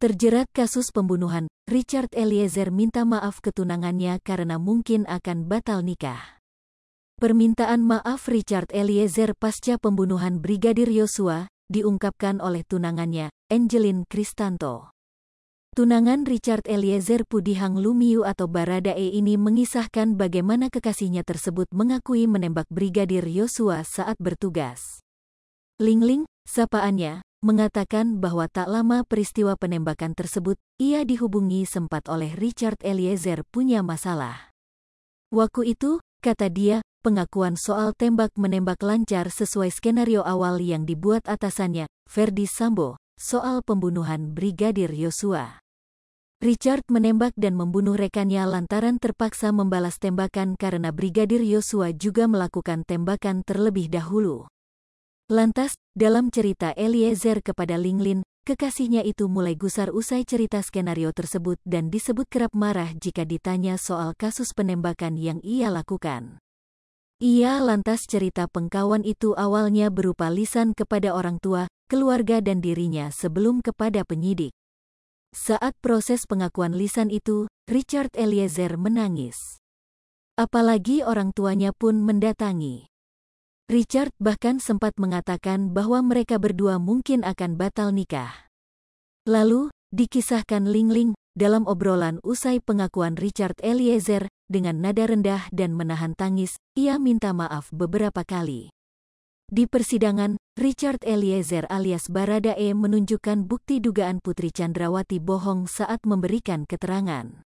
Terjerat kasus pembunuhan, Richard Eliezer minta maaf ketunangannya karena mungkin akan batal nikah. Permintaan maaf Richard Eliezer pasca pembunuhan Brigadir Yosua diungkapkan oleh tunangannya, Angeline Kristanto. Tunangan Richard Eliezer Pudihang Lumiu atau Baradae ini mengisahkan bagaimana kekasihnya tersebut mengakui menembak Brigadir Yosua saat bertugas. Lingling, sapaannya, mengatakan bahwa tak lama peristiwa penembakan tersebut, ia dihubungi sempat oleh Richard Eliezer punya masalah. Waktu itu, kata dia, pengakuan soal tembak-menembak lancar sesuai skenario awal yang dibuat atasannya, Ferdi Sambo, soal pembunuhan Brigadir Yosua. Richard menembak dan membunuh rekannya lantaran terpaksa membalas tembakan karena Brigadir Yosua juga melakukan tembakan terlebih dahulu. Lantas, dalam cerita Eliezer kepada Linglin, kekasihnya itu mulai gusar usai cerita skenario tersebut dan disebut kerap marah jika ditanya soal kasus penembakan yang ia lakukan. Ia lantas cerita pengkawan itu awalnya berupa lisan kepada orang tua, keluarga dan dirinya sebelum kepada penyidik. Saat proses pengakuan lisan itu, Richard Eliezer menangis. Apalagi orang tuanya pun mendatangi. Richard bahkan sempat mengatakan bahwa mereka berdua mungkin akan batal nikah. Lalu, dikisahkan Ling Ling dalam obrolan usai pengakuan Richard Eliezer dengan nada rendah dan menahan tangis, ia minta maaf beberapa kali. Di persidangan, Richard Eliezer alias Baradae menunjukkan bukti dugaan Putri Chandrawati bohong saat memberikan keterangan.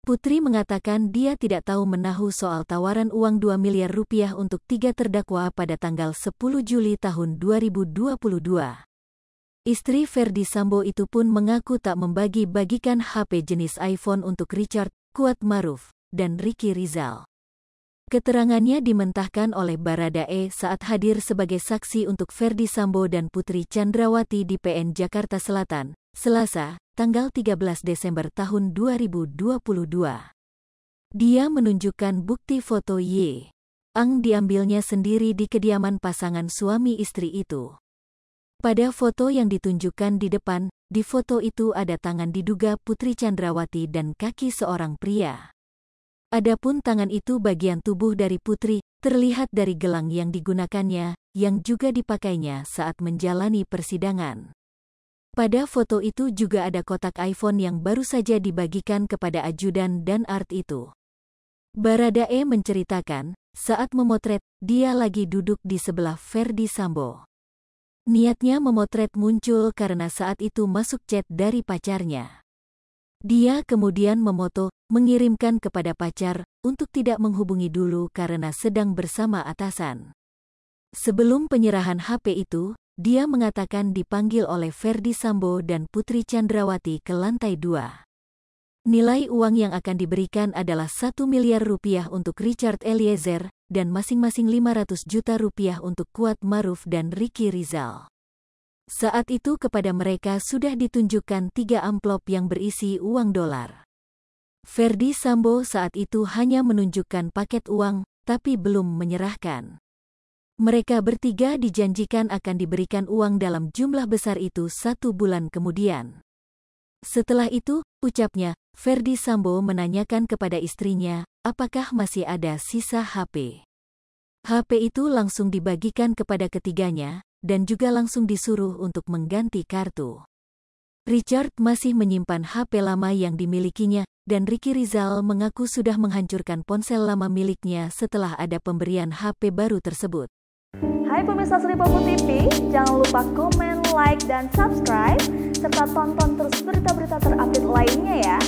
Putri mengatakan dia tidak tahu menahu soal tawaran uang 2 miliar rupiah untuk tiga terdakwa pada tanggal 10 Juli tahun 2022. Istri Ferdi Sambo itu pun mengaku tak membagi-bagikan HP jenis iPhone untuk Richard, Kuat Maruf, dan Ricky Rizal. Keterangannya dimentahkan oleh Baradae saat hadir sebagai saksi untuk Ferdi Sambo dan Putri Chandrawati di PN Jakarta Selatan, Selasa, tanggal 13 Desember tahun 2022. Dia menunjukkan bukti foto Y. Ang diambilnya sendiri di kediaman pasangan suami istri itu. Pada foto yang ditunjukkan di depan, di foto itu ada tangan diduga Putri Chandrawati dan kaki seorang pria. Adapun tangan itu bagian tubuh dari putri, terlihat dari gelang yang digunakannya, yang juga dipakainya saat menjalani persidangan. Pada foto itu juga ada kotak iPhone yang baru saja dibagikan kepada ajudan dan art itu. Baradae menceritakan, saat memotret, dia lagi duduk di sebelah Ferdi Sambo. Niatnya memotret muncul karena saat itu masuk chat dari pacarnya. Dia kemudian memoto, mengirimkan kepada pacar, untuk tidak menghubungi dulu karena sedang bersama atasan. Sebelum penyerahan HP itu, dia mengatakan dipanggil oleh Ferdi Sambo dan Putri Chandrawati ke lantai dua. Nilai uang yang akan diberikan adalah 1 miliar rupiah untuk Richard Eliezer dan masing-masing 500 juta rupiah untuk Kuat Maruf dan Ricky Rizal. Saat itu kepada mereka sudah ditunjukkan tiga amplop yang berisi uang dolar. Ferdi Sambo saat itu hanya menunjukkan paket uang, tapi belum menyerahkan. Mereka bertiga dijanjikan akan diberikan uang dalam jumlah besar itu satu bulan kemudian. Setelah itu, ucapnya, Ferdi Sambo menanyakan kepada istrinya, apakah masih ada sisa HP. HP itu langsung dibagikan kepada ketiganya, dan juga langsung disuruh untuk mengganti kartu. Richard masih menyimpan HP lama yang dimilikinya, dan Ricky Rizal mengaku sudah menghancurkan ponsel lama miliknya setelah ada pemberian HP baru tersebut. Hai pemirsa Popo TV, jangan lupa komen, like, dan subscribe, serta tonton terus berita-berita terupdate lainnya ya.